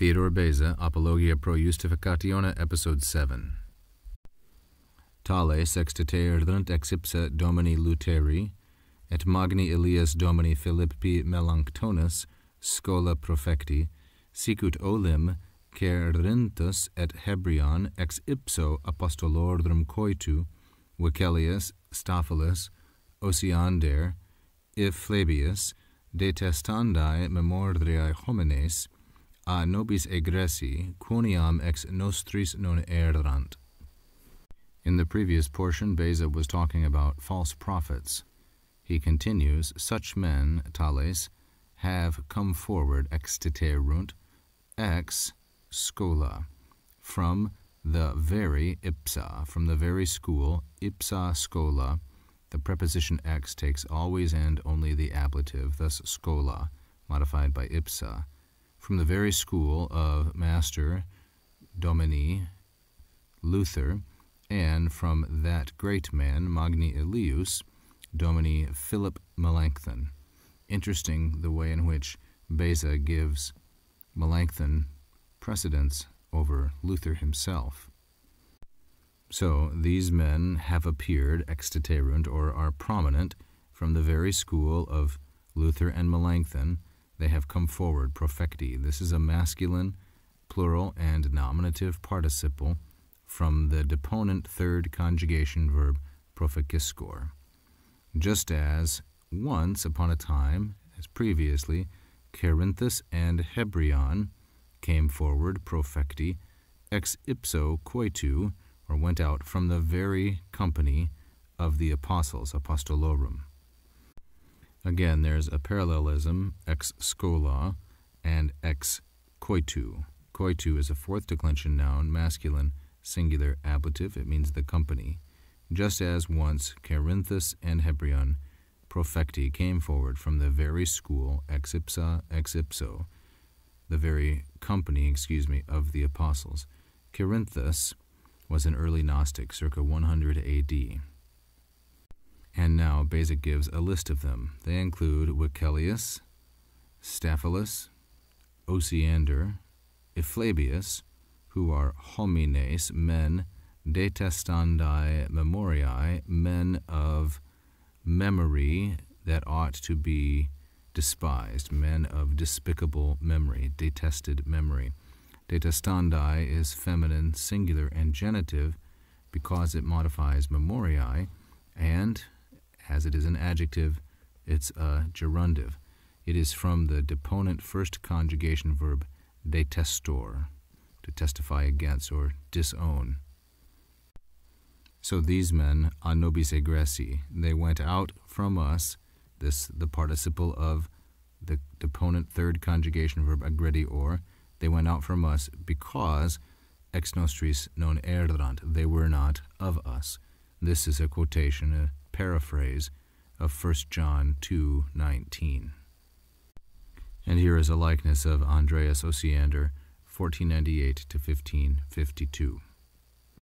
Theodore Beza, Apologia pro Justificatione, Episode 7. Tale sextiterant exipsa Domini Luteri, et magni Ilias Domini Philippi Melanctonus, scola profecti, sicut olim, Cerinthus et Hebrion ex ipso apostolordrum coitu, Wicelius, Staphylos, Osiander, if Flabius detestandae memordriae homines, a nobis egressi, quoniam ex nostris non errant. In the previous portion, Beza was talking about false prophets. He continues, such men, tales, have come forward teerunt, ex scola, from the very ipsa, from the very school, ipsa scola. The preposition ex takes always and only the ablative, thus scola, modified by ipsa from the very school of Master Domini Luther, and from that great man, Magni Elius, Domini Philip Melanchthon. Interesting the way in which Beza gives Melanchthon precedence over Luther himself. So these men have appeared exteterunt or are prominent from the very school of Luther and Melanchthon, they have come forward, profecti. This is a masculine, plural, and nominative participle from the deponent third conjugation verb profeciscor. Just as once upon a time, as previously, Carinthus and Hebrion came forward, profecti, ex ipso coitu, or went out from the very company of the apostles, apostolorum. Again, there's a parallelism, ex scola and ex coitu. Coitu is a fourth declension noun, masculine, singular ablative. It means the company. Just as once Carinthus and Hebreon, profecti came forward from the very school, ex ipsa, ex ipso, the very company, excuse me, of the apostles. Carinthus was an early Gnostic, circa 100 AD. And now Beza gives a list of them. They include Wichelius, Staphylus, Osiander, Efflavius, who are homines, men, detestandi memoriae, men of memory that ought to be despised, men of despicable memory, detested memory. Detestandi is feminine, singular, and genitive because it modifies memoriae, and as it is an adjective, it's a gerundive. It is from the deponent first conjugation verb detestor, to testify against or disown. So these men, nobis egresi, they went out from us, this the participle of the deponent third conjugation verb agredi or, they went out from us because ex nostris non errant, they were not of us. This is a quotation, a paraphrase of 1 John 2:19. And here is a likeness of Andreas Osiander, 1498 to 1552.